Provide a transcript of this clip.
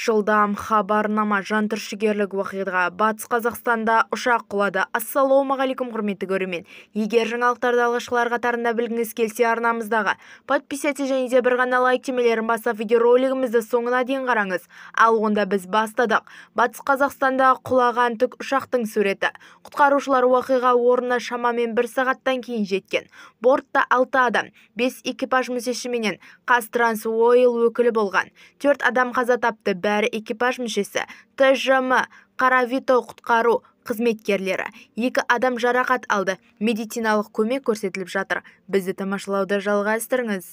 жылдам хабарнама жантүршігерлік оқиға батыс қазақстанда ұшақ құлады ассалаумағалейкум құрметті көрермен егер жаңалықтарды алғашқылар қатарында білгіңіз келсе арнамыздағы подписаться және де бір ғана лайк түймелерін басып видеоролигімізді соңына дейін қараңыз ал онда біз бастадық батыс қазақстанда құлаған тік ұшақтың суреті құтқарушылар уақиға орнына шамамен бір сағаттан кейін жеткен бортта алты адам бес экипаж мүшесі менен қазтрансойл өкілі болған төрт адам қаза тапты бәрі экипаж мүшесі тжм қаравито құтқару қызметкерлері екі адам жарақат алды медициналық көмек көрсетіліп жатыр бізді тамашалауды жалғастырыңыз